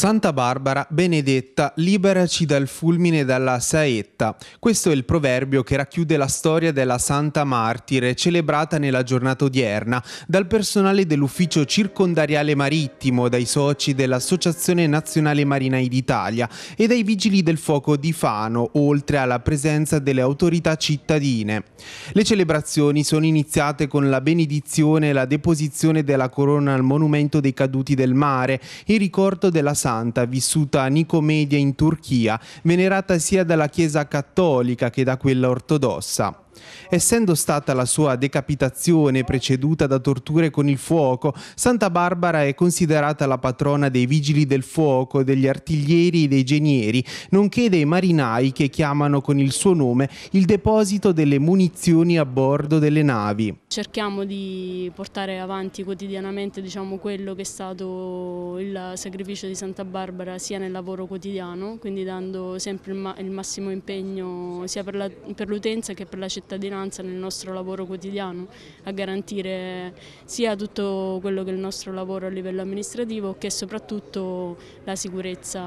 Santa Barbara, benedetta, liberaci dal fulmine e dalla saetta. Questo è il proverbio che racchiude la storia della Santa Martire, celebrata nella giornata odierna, dal personale dell'Ufficio Circondariale Marittimo, dai soci dell'Associazione Nazionale Marinai d'Italia e dai Vigili del Fuoco di Fano, oltre alla presenza delle autorità cittadine. Le celebrazioni sono iniziate con la benedizione e la deposizione della corona al Monumento dei Caduti del Mare, in ricordo della Santa Santa, vissuta a Nicomedia in Turchia, venerata sia dalla Chiesa cattolica che da quella ortodossa. Essendo stata la sua decapitazione preceduta da torture con il fuoco, Santa Barbara è considerata la patrona dei vigili del fuoco, degli artiglieri e dei genieri, nonché dei marinai che chiamano con il suo nome il deposito delle munizioni a bordo delle navi. Cerchiamo di portare avanti quotidianamente diciamo, quello che è stato il sacrificio di Santa Barbara sia nel lavoro quotidiano, quindi dando sempre il, ma il massimo impegno sia per l'utenza che per la città cittadinanza nel nostro lavoro quotidiano, a garantire sia tutto quello che è il nostro lavoro a livello amministrativo che soprattutto la sicurezza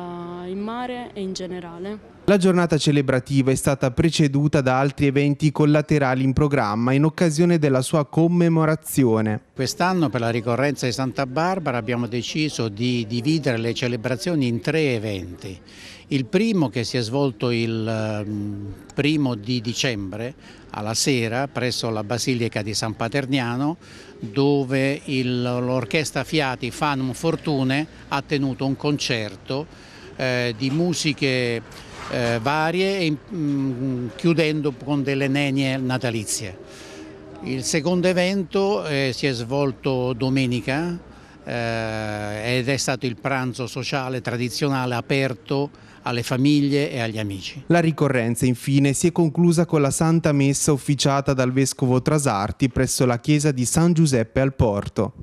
in mare e in generale. La giornata celebrativa è stata preceduta da altri eventi collaterali in programma in occasione della sua commemorazione. Quest'anno per la ricorrenza di Santa Barbara abbiamo deciso di dividere le celebrazioni in tre eventi. Il primo che si è svolto il mm, primo di dicembre alla sera presso la Basilica di San Paterniano dove l'orchestra Fiati Fanum Fortune ha tenuto un concerto eh, di musiche eh, varie, mh, mm, chiudendo con delle nenie natalizie. Il secondo evento eh, si è svolto domenica eh, ed è stato il pranzo sociale tradizionale aperto alle famiglie e agli amici. La ricorrenza infine si è conclusa con la Santa Messa officiata dal Vescovo Trasarti presso la chiesa di San Giuseppe al Porto.